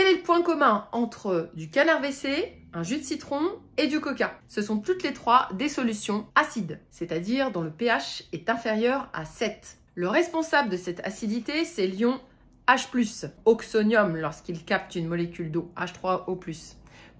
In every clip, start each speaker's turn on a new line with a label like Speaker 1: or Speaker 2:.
Speaker 1: Quel est le point commun entre du canard WC, un jus de citron et du coca Ce sont toutes les trois des solutions acides, c'est-à-dire dont le pH est inférieur à 7. Le responsable de cette acidité, c'est l'ion H+, oxonium lorsqu'il capte une molécule d'eau H3O+.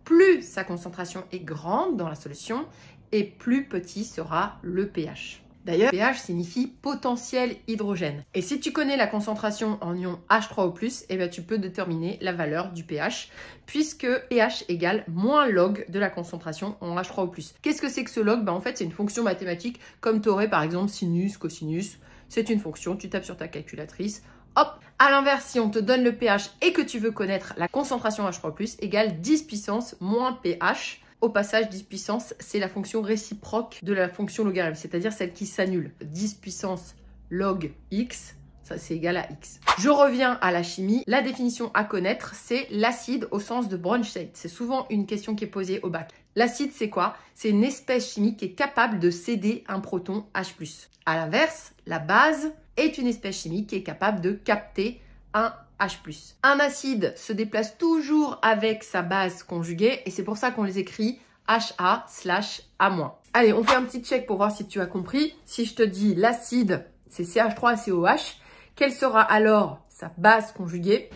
Speaker 1: Plus sa concentration est grande dans la solution et plus petit sera le pH. D'ailleurs, pH signifie potentiel hydrogène. Et si tu connais la concentration en ion H3O+, eh bien tu peux déterminer la valeur du pH, puisque pH égale moins log de la concentration en H3O+. Qu'est-ce que c'est que ce log ben, En fait, c'est une fonction mathématique, comme tu aurais par exemple sinus, cosinus. C'est une fonction, tu tapes sur ta calculatrice, Hop À l'inverse, si on te donne le pH et que tu veux connaître la concentration H3+, égale 10 puissance moins pH. Au passage, 10 puissance, c'est la fonction réciproque de la fonction logarithme, c'est-à-dire celle qui s'annule. 10 puissance log x, ça c'est égal à x. Je reviens à la chimie. La définition à connaître, c'est l'acide au sens de Bronsted. C'est souvent une question qui est posée au bac. L'acide, c'est quoi C'est une espèce chimique qui est capable de céder un proton H+. À l'inverse, la base est une espèce chimique qui est capable de capter un H+. Un acide se déplace toujours avec sa base conjuguée et c'est pour ça qu'on les écrit HA slash A-. Allez, on fait un petit check pour voir si tu as compris. Si je te dis l'acide, c'est CH3COH, quelle sera alors sa base conjuguée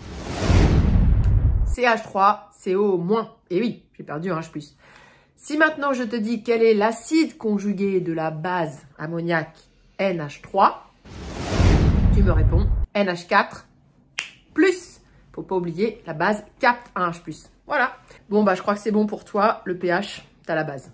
Speaker 1: CH3CO-. Et eh oui, j'ai perdu un H+. Si maintenant je te dis quel est l'acide conjugué de la base ammoniaque NH3, tu me réponds NH4 plus. Faut pas oublier la base 4H+. Voilà. Bon, bah, je crois que c'est bon pour toi. Le pH, t'as la base.